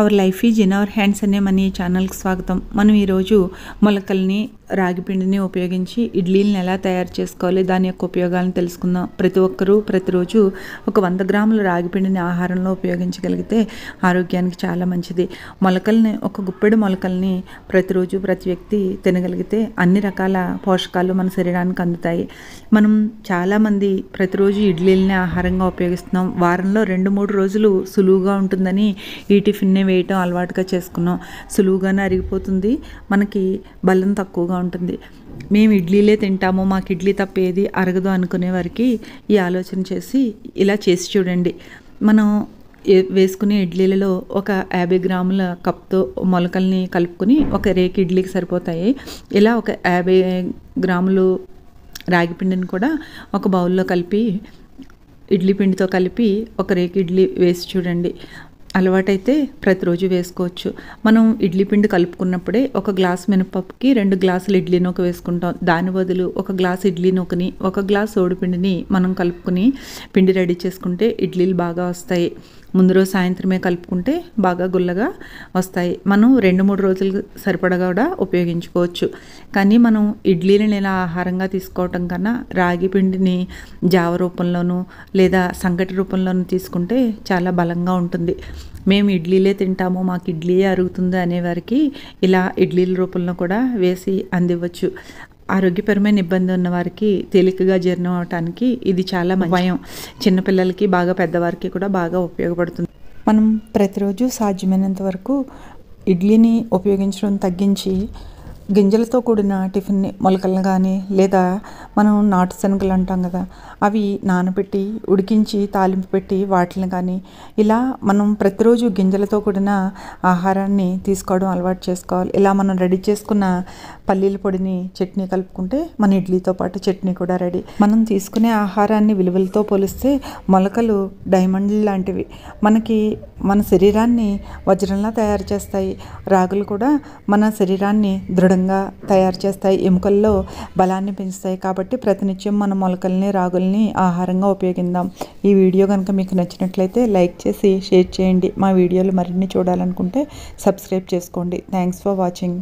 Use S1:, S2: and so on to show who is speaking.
S1: hour life is in our hands అనే మన ఈ ఛానల్కి స్వాగతం మనం ఈరోజు మొలకల్ని రాగిపిండిని ఉపయోగించి ఇడ్లీలను ఎలా తయారు చేసుకోవాలి దాని యొక్క ఉపయోగాలను తెలుసుకుందాం ప్రతి ఒక్కరూ ప్రతిరోజు ఒక వంద గ్రాముల రాగిపిండిని ఆహారంలో ఉపయోగించగలిగితే ఆరోగ్యానికి చాలా మంచిది మొలకల్ని ఒక గుప్పెడు మొలకల్ని ప్రతిరోజు ప్రతి వ్యక్తి తినగలిగితే అన్ని రకాల పోషకాలు మన శరీరానికి అందుతాయి మనం చాలామంది ప్రతిరోజు ఇడ్లీలని ఆహారంగా ఉపయోగిస్తున్నాం వారంలో రెండు మూడు రోజులు సులువుగా ఉంటుందని ఈ టిఫిన్ మేము వేయటం అలవాటుగా చేసుకున్నాం సులువుగానే అరిగిపోతుంది మనకి బలం తక్కువగా ఉంటుంది మేము ఇడ్లీలే తింటాము మాకు ఇడ్లీ తప్ప ఏది అరగదు అనుకునే వారికి ఈ ఆలోచన చేసి ఇలా చేసి చూడండి మనం వేసుకునే ఇడ్లీలలో ఒక యాభై గ్రాముల కప్తో మొలకల్ని కలుపుకొని ఒక రేకి ఇడ్లీకి సరిపోతాయి ఇలా ఒక యాభై గ్రాములు రాగి పిండిని కూడా ఒక బౌల్లో కలిపి ఇడ్లీ పిండితో కలిపి ఒక రేకి ఇడ్లీ వేసి చూడండి అలవాటైతే ప్రతిరోజు వేసుకోవచ్చు మనం ఇడ్లీ పిండి కలుపుకున్నప్పుడే ఒక గ్లాస్ మినపప్పుకి రెండు గ్లాసులు ఇడ్లీ నూక వేసుకుంటాం దాని బదులు ఒక గ్లాస్ ఇడ్లీ నూకని ఒక గ్లాస్ ఓడిపిండిని మనం కలుపుకుని పిండి రెడీ చేసుకుంటే ఇడ్లీలు బాగా వస్తాయి ముందు రోజు సాయంత్రమే కలుపుకుంటే బాగా గుల్లగా వస్తాయి మనం రెండు మూడు రోజులు సరిపడగా కూడా ఉపయోగించుకోవచ్చు కానీ మనం ఇడ్లీని ఇలా ఆహారంగా తీసుకోవటం కన్నా రాగి పిండిని జావ రూపంలోనూ లేదా సంగటి రూపంలోనూ తీసుకుంటే చాలా బలంగా ఉంటుంది మేము ఇడ్లీలే తింటాము మాకు ఇడ్లీయే అరుగుతుంది అనేవారికి ఇలా ఇడ్లీల రూపంలో కూడా వేసి అందివ్వచ్చు ఆరోగ్యపరమైన ఇబ్బంది ఉన్న వారికి తేలికగా జీర్ణం అవటానికి ఇది చాలా భయం చిన్నపిల్లలకి బాగా పెద్దవారికి కూడా బాగా ఉపయోగపడుతుంది మనం ప్రతిరోజు సాధ్యమైనంత వరకు ఇడ్లీని ఉపయోగించడం తగ్గించి గింజలతో కూడిన టిఫిన్ మొలకలను కానీ లేదా మనం నాటు శనగలు అంటాం కదా అవి నానబెట్టి ఉడికించి తాలింపు పెట్టి వాటిని కానీ ఇలా మనం ప్రతిరోజు గింజలతో కూడిన ఆహారాన్ని తీసుకోవడం అలవాటు చేసుకోవాలి ఇలా మనం రెడీ చేసుకున్న పల్లీల పొడిని చట్నీ కలుపుకుంటే మన ఇడ్లీతో పాటు చట్నీ కూడా రెడీ మనం తీసుకునే ఆహారాన్ని విలువలతో పోలిస్తే మొలకలు డైమండ్లు లాంటివి మనకి మన శరీరాన్ని వజ్రంలా తయారు చేస్తాయి రాగులు కూడా మన శరీరాన్ని దృఢ దృఢంగా తయారు చేస్తాయి ఎముకల్లో బలాన్ని పెంచుతాయి కాబట్టి ప్రతినిత్యం మన మొలకల్ని రాగుల్ని ఆహారంగా ఉపయోగిద్దాం ఈ వీడియో కనుక మీకు నచ్చినట్లయితే లైక్ చేసి షేర్ చేయండి మా వీడియోలు మరిన్ని చూడాలనుకుంటే సబ్స్క్రైబ్ చేసుకోండి థ్యాంక్స్ ఫర్ వాచింగ్